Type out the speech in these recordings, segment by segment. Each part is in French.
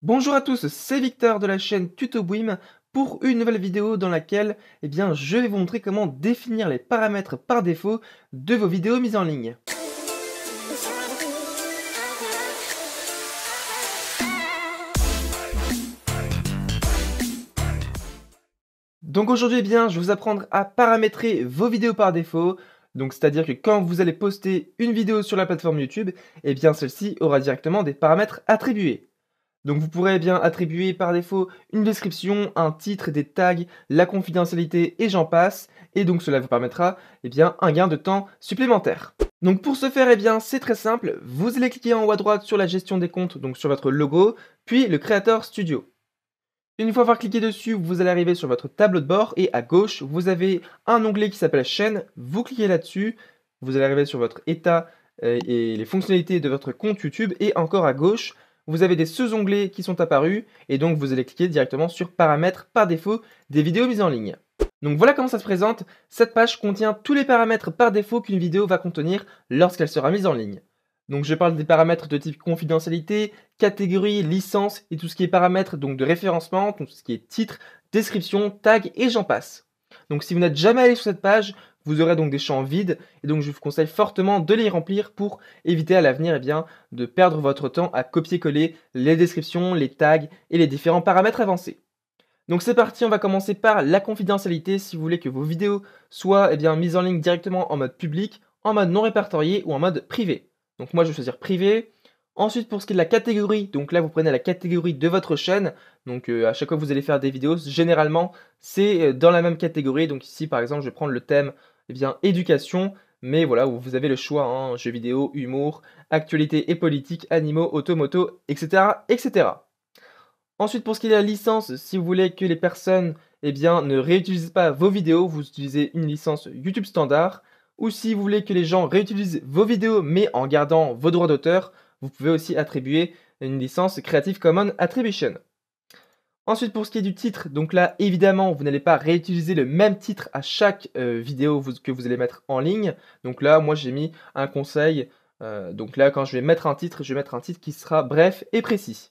Bonjour à tous, c'est Victor de la chaîne Tutoboom pour une nouvelle vidéo dans laquelle eh bien, je vais vous montrer comment définir les paramètres par défaut de vos vidéos mises en ligne. Donc aujourd'hui, eh bien, je vais vous apprendre à paramétrer vos vidéos par défaut. Donc c'est-à-dire que quand vous allez poster une vidéo sur la plateforme YouTube, eh bien celle-ci aura directement des paramètres attribués. Donc vous pourrez bien attribuer par défaut une description, un titre, des tags, la confidentialité et j'en passe. Et donc cela vous permettra eh bien, un gain de temps supplémentaire. Donc pour ce faire, eh bien, c'est très simple. Vous allez cliquer en haut à droite sur la gestion des comptes, donc sur votre logo, puis le Creator Studio. Une fois avoir cliqué dessus, vous allez arriver sur votre tableau de bord et à gauche, vous avez un onglet qui s'appelle chaîne. Vous cliquez là-dessus, vous allez arriver sur votre état euh, et les fonctionnalités de votre compte YouTube et encore à gauche, vous avez des sous-onglets qui sont apparus et donc vous allez cliquer directement sur paramètres par défaut des vidéos mises en ligne. Donc voilà comment ça se présente, cette page contient tous les paramètres par défaut qu'une vidéo va contenir lorsqu'elle sera mise en ligne. Donc je parle des paramètres de type confidentialité, catégorie, licence et tout ce qui est paramètres donc de référencement, tout ce qui est titre, description, tag et j'en passe. Donc si vous n'êtes jamais allé sur cette page, vous aurez donc des champs vides et donc je vous conseille fortement de les remplir pour éviter à l'avenir et eh bien de perdre votre temps à copier-coller les descriptions, les tags et les différents paramètres avancés. Donc c'est parti, on va commencer par la confidentialité si vous voulez que vos vidéos soient et eh bien, mises en ligne directement en mode public, en mode non répertorié ou en mode privé. Donc moi je vais choisir privé. Ensuite pour ce qui est de la catégorie, donc là vous prenez la catégorie de votre chaîne. Donc euh, à chaque fois que vous allez faire des vidéos, généralement c'est euh, dans la même catégorie. Donc ici par exemple je vais prendre le thème eh bien, éducation, mais voilà, vous avez le choix, hein, jeux vidéo, humour, actualité et politique, animaux, automoto, etc., etc. Ensuite, pour ce qui est de la licence, si vous voulez que les personnes eh bien, ne réutilisent pas vos vidéos, vous utilisez une licence YouTube standard. Ou si vous voulez que les gens réutilisent vos vidéos mais en gardant vos droits d'auteur, vous pouvez aussi attribuer une licence Creative Commons Attribution. Ensuite, pour ce qui est du titre, donc là, évidemment, vous n'allez pas réutiliser le même titre à chaque euh, vidéo que vous allez mettre en ligne. Donc là, moi, j'ai mis un conseil. Euh, donc là, quand je vais mettre un titre, je vais mettre un titre qui sera bref et précis.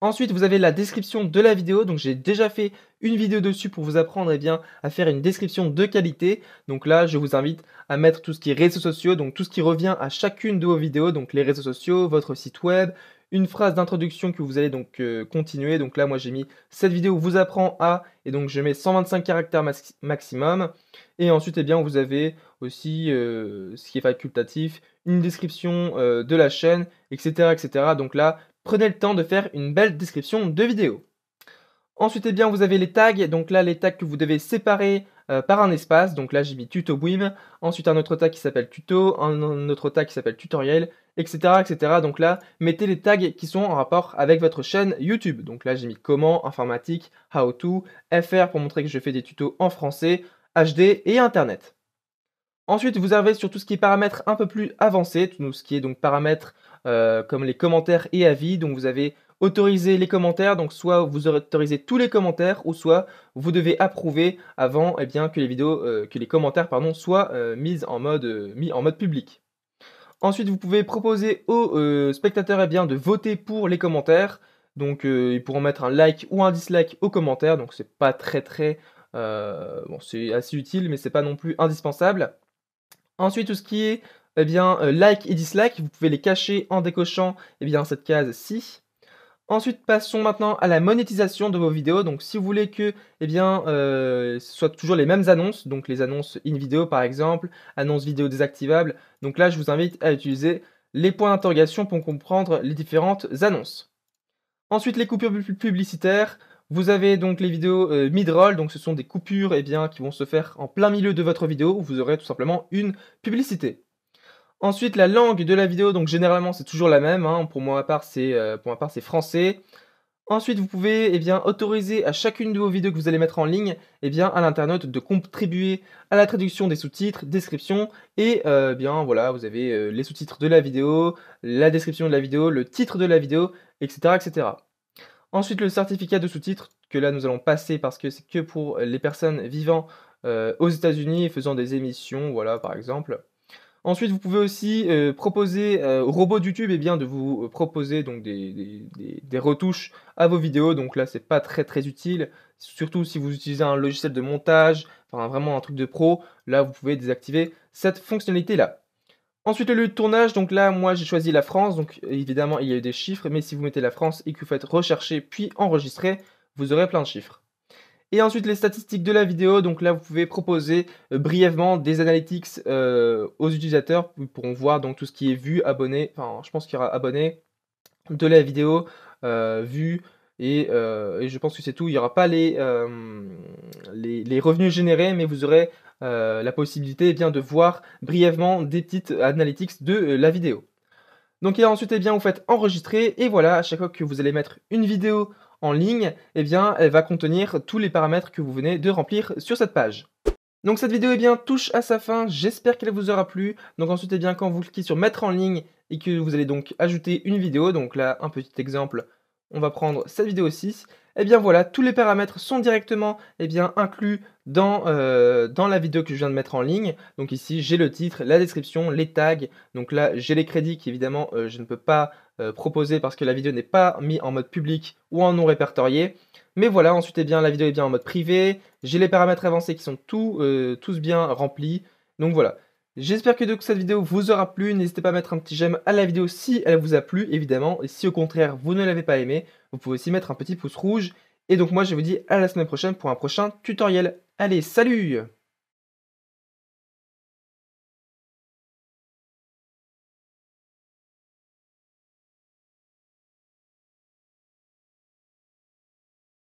Ensuite, vous avez la description de la vidéo. Donc, j'ai déjà fait une vidéo dessus pour vous apprendre eh bien, à faire une description de qualité. Donc là, je vous invite à mettre tout ce qui est réseaux sociaux, donc tout ce qui revient à chacune de vos vidéos, donc les réseaux sociaux, votre site web, une phrase d'introduction que vous allez donc euh, continuer. Donc là, moi, j'ai mis cette vidéo vous apprend à, et donc je mets 125 caractères maximum. Et ensuite, et eh bien, vous avez aussi euh, ce qui est facultatif, une description euh, de la chaîne, etc., etc. Donc là, prenez le temps de faire une belle description de vidéo. Ensuite, et eh bien, vous avez les tags. Donc là, les tags que vous devez séparer euh, par un espace. Donc là, j'ai mis tuto ensuite un autre tag qui s'appelle tuto, un, autre tag qui s'appelle tutoriel, etc., etc. Donc là, mettez les tags qui sont en rapport avec votre chaîne YouTube. Donc là, j'ai mis comment, informatique, how to, FR pour montrer que je fais des tutos en français, HD et Internet. Ensuite, vous avez sur tout ce qui est paramètres un peu plus avancés, tout ce qui est donc paramètres euh, comme les commentaires et avis. Donc vous avez autoriser les commentaires, donc soit vous autorisez tous les commentaires, ou soit vous devez approuver avant eh bien, que les vidéos, euh, que les commentaires pardon, soient euh, mises mis, en mode, euh, mis en mode public. Ensuite, vous pouvez proposer aux spectateurs eh bien, de voter pour les commentaires. Donc ils pourront mettre un like ou un dislike aux commentaires, donc c'est pas très très bon, c'est assez utile, mais c'est pas non plus indispensable. Ensuite, tout ce qui est eh bien, like et dislike, vous pouvez les cacher en décochant bien, cette case-ci. Ensuite, passons maintenant à la monétisation de vos vidéos. Donc, si vous voulez que eh bien, euh, ce soit toujours les mêmes annonces, donc les annonces in vidéo par exemple, annonces vidéo désactivables, donc là, je vous invite à utiliser les points d'interrogation pour comprendre les différentes annonces. Ensuite, les coupures publicitaires. Vous avez donc les vidéos euh, mid-roll, donc ce sont des coupures eh bien, qui vont se faire en plein milieu de votre vidéo où vous aurez tout simplement une publicité. Ensuite, la langue de la vidéo, donc généralement c'est toujours la même, hein. pour moi à euh, part c'est français. Ensuite, vous pouvez eh bien, autoriser à chacune de vos vidéos que vous allez mettre en ligne eh bien, à l'internaute de contribuer à la traduction des sous-titres, description, et euh, eh bien voilà, vous avez euh, les sous-titres de la vidéo, la description de la vidéo, le titre de la vidéo, etc. etc. Ensuite, le certificat de sous-titres, que là nous allons passer parce que c'est que pour les personnes vivant aux États-Unis faisant des émissions, voilà par exemple. Ensuite, vous pouvez aussi euh, proposer euh, aux au robot YouTube eh bien, de vous euh, proposer donc, des, retouches à vos vidéos. Donc là, ce n'est pas très très utile, surtout si vous utilisez un logiciel de montage, enfin vraiment un truc de pro. Là, vous pouvez désactiver cette fonctionnalité-là. Ensuite, le lieu de tournage. Donc là, moi, j'ai choisi la France. Donc évidemment, il y a eu des chiffres, mais si vous mettez la France et que vous faites rechercher puis enregistrer, vous aurez plein de chiffres. Et ensuite les statistiques de la vidéo, donc là vous pouvez proposer euh, brièvement des analytics euh, aux utilisateurs, ils pourront voir donc tout ce qui est vu, abonné, enfin je pense qu'il y aura abonné de la vidéo, euh, vue. et, je pense que c'est tout. Il n'y aura pas les, les, revenus générés, mais vous aurez la possibilité eh bien, de voir brièvement des petites analytics de la vidéo. Donc et ensuite, et eh bien, vous faites enregistrer et voilà, à chaque fois que vous allez mettre une vidéo ligne, et eh bien, elle va contenir tous les paramètres que vous venez de remplir sur cette page. Donc cette vidéo est eh bien, touche à sa fin, j'espère qu'elle vous aura plu. Donc ensuite, et eh bien, quand vous cliquez sur mettre en ligne et que vous allez donc ajouter une vidéo, donc là un petit exemple, on va prendre cette vidéo 6, et bien voilà, tous les paramètres sont directement et bien, inclus dans, euh, dans la vidéo que je viens de mettre en ligne. Donc ici, j'ai le titre, la description, les tags. Donc là, j'ai les crédits qui évidemment euh, je ne peux pas euh, proposé parce que la vidéo n'est pas mise en mode public ou en non répertorié. Mais voilà, ensuite, et eh bien, la vidéo est bien en mode privé. J'ai les paramètres avancés qui sont euh, tous bien remplis. Donc voilà. J'espère que cette vidéo vous aura plu. N'hésitez pas à mettre un petit j'aime à la vidéo si elle vous a plu, évidemment. Et si au contraire, vous ne l'avez pas aimé, vous pouvez aussi mettre un petit pouce rouge. Et donc moi, je vous dis à la semaine prochaine pour un prochain tutoriel. Allez, salut